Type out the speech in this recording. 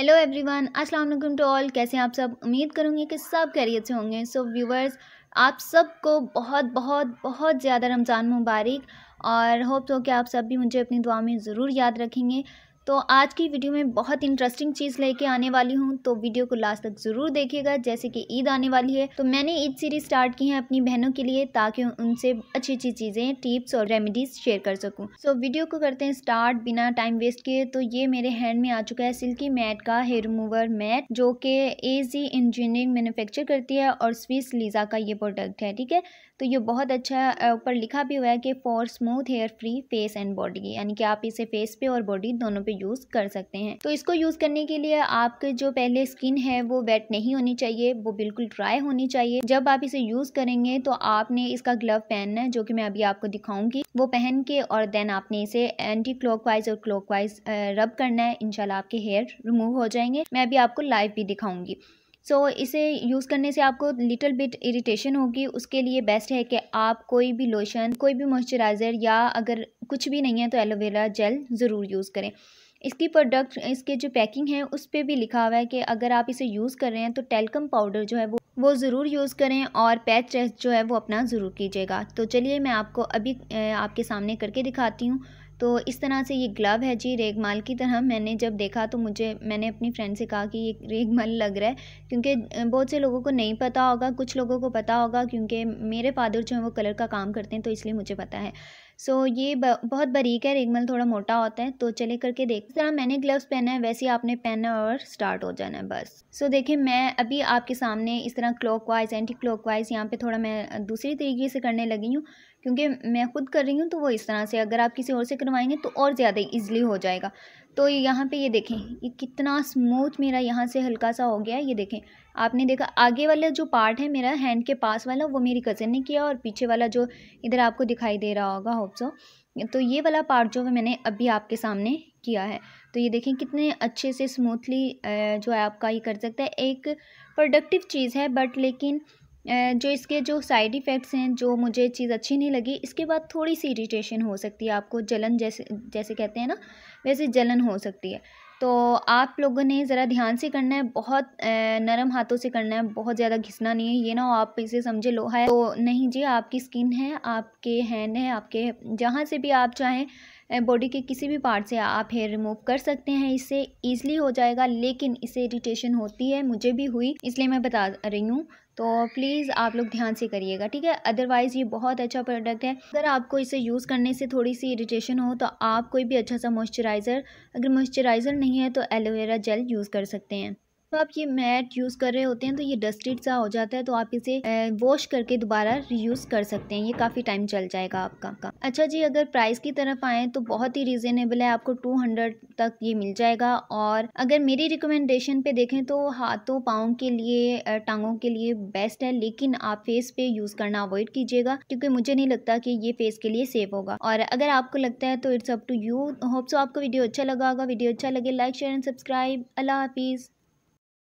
hello everyone अस्सलाम वालेकुम to all कैसे हैं आप सब उम्मीद करूँगी कि सब खैरियत से होंगे सो so, व्यूवर्स आप सबको बहुत बहुत बहुत ज़्यादा रमज़ान मुबारक और होप तो कि आप सब भी मुझे अपनी दुआ में ज़रूर याद रखेंगे तो आज की वीडियो में बहुत इंटरेस्टिंग चीज़ लेके आने वाली हूँ तो वीडियो को लास्ट तक ज़रूर देखिएगा जैसे कि ईद आने वाली है तो मैंने ईद सीरीज स्टार्ट की है अपनी बहनों के लिए ताकि उनसे अच्छी अच्छी चीज़ें टिप्स और रेमेडीज़ शेयर कर सकूँ सो so, वीडियो को करते हैं स्टार्ट बिना टाइम वेस्ट किए तो ये मेरे हैंड में आ चुका है सिल्की मैट का हेयर रिमूवर मैट जो कि ए जी इंजीनियरिंग मैन्युफैक्चर करती है और स्विस लीजा का ये प्रोडक्ट है ठीक है तो ये बहुत अच्छा ऊपर लिखा भी हुआ है कि for smooth hair free face and body यानी कि आप इसे फेस पे और बॉडी दोनों पे यूज़ कर सकते हैं तो इसको यूज़ करने के लिए आपके जो पहले स्किन है वो वेट नहीं होनी चाहिए वो बिल्कुल ड्राई होनी चाहिए जब आप इसे यूज़ करेंगे तो आपने इसका ग्लव पहनना है जो कि मैं अभी आपको दिखाऊंगी वो पहन के और देन आपने इसे एंटी क्लॉकवाइज और क्लॉकवाइज रब करना है इनशाला आपके हेयर रिमूव हो जाएंगे मैं अभी आपको लाइव भी दिखाऊंगी सो so, इसे यूज़ करने से आपको लिटिल बिट इरिटेशन होगी उसके लिए बेस्ट है कि आप कोई भी लोशन कोई भी मॉइस्चराइज़र या अगर कुछ भी नहीं है तो एलोवेरा जेल ज़रूर यूज़ करें इसकी प्रोडक्ट इसके जो पैकिंग है उस पर भी लिखा हुआ है कि अगर आप इसे यूज़ कर रहे हैं तो टेलकम पाउडर जो है वो वो ज़रूर यूज़ करें और पैच चेस्ट जो है वो अपना ज़रूर कीजिएगा तो चलिए मैं आपको अभी आपके सामने करके दिखाती हूँ तो इस तरह से ये ग्लव है जी रेगमाल की तरह मैंने जब देखा तो मुझे मैंने अपनी फ्रेंड से कहा कि ये रेगमाल लग रहा है क्योंकि बहुत से लोगों को नहीं पता होगा कुछ लोगों को पता होगा क्योंकि मेरे फादर जो हैं वो कलर का काम करते हैं तो इसलिए मुझे पता है सो ये बहुत बारीक है रेगमल थोड़ा मोटा होता है तो चले करके देख जरा तरह मैंने ग्लव्स पहना है वैसे ही आपने पहना और स्टार्ट हो जाना है बस सो देखिए मैं अभी आपके सामने इस तरह clockwise anticlockwise यहाँ पर थोड़ा मैं दूसरी तरीके से करने लगी हूँ क्योंकि मैं खुद कर रही हूँ तो वो इस तरह से अगर आप किसी और से करवाएंगे तो और ज़्यादा ईजिली हो जाएगा तो यहाँ पे ये देखें ये कितना स्मूथ मेरा यहाँ से हल्का सा हो गया ये देखें आपने देखा आगे वाला जो पार्ट है मेरा हैंड के पास वाला वो मेरी कज़न ने किया और पीछे वाला जो इधर आपको दिखाई दे रहा होगा होप सो तो ये वाला पार्ट जो है मैंने अभी आपके सामने किया है तो ये देखें कितने अच्छे से स्मूथली जो है आपका ये कर सकता है एक प्रोडक्टिव चीज़ है बट लेकिन जो इसके जो साइड इफ़ेक्ट्स हैं जो मुझे चीज़ अच्छी नहीं लगी इसके बाद थोड़ी सी इरीटेशन हो सकती है आपको जलन जैसे जैसे कहते हैं ना वैसे जलन हो सकती है तो आप लोगों ने ज़रा ध्यान से करना है बहुत नरम हाथों से करना है बहुत ज़्यादा घिसना नहीं है ये ना आप इसे समझे लोहा है तो नहीं जी आपकी स्किन है आपके हैंड है आपके जहाँ से भी आप चाहें बॉडी के किसी भी पार्ट से आप हेयर रिमूव कर सकते हैं इससे ईजिली हो जाएगा लेकिन इससे इरीटेशन होती है मुझे भी हुई इसलिए मैं बता रही हूँ तो प्लीज़ आप लोग ध्यान से करिएगा ठीक है अदरवाइज़ ये बहुत अच्छा प्रोडक्ट है अगर आपको इसे यूज़ करने से थोड़ी सी इरिटेशन हो तो आप कोई भी अच्छा सा मॉइस्चराइज़र अगर मॉइस्चराइज़र नहीं है तो एलोवेरा जेल यूज़ कर सकते हैं तो आप ये मैट यूज़ कर रहे होते हैं तो ये डस्टेड सा हो जाता है तो आप इसे वॉश करके दोबारा रीयूज़ कर सकते हैं ये काफ़ी टाइम चल जाएगा आपका का अच्छा जी अगर प्राइस की तरफ आए तो बहुत ही रीजनेबल है आपको टू हंड्रेड तक ये मिल जाएगा और अगर मेरी रिकमेंडेशन पे देखें तो हाथों पाओ के लिए टांगों के लिए बेस्ट है लेकिन आप फेस पे यूज़ करना अवॉइड कीजिएगा क्योंकि मुझे नहीं लगता कि ये फेस के लिए सेफ होगा और अगर आपको लगता है तो it's up to you hope so आपको वीडियो अच्छा लगा होगा वीडियो अच्छा लगे लाइक शेयर एंड सब्सक्राइब अल्लाह हाफिज़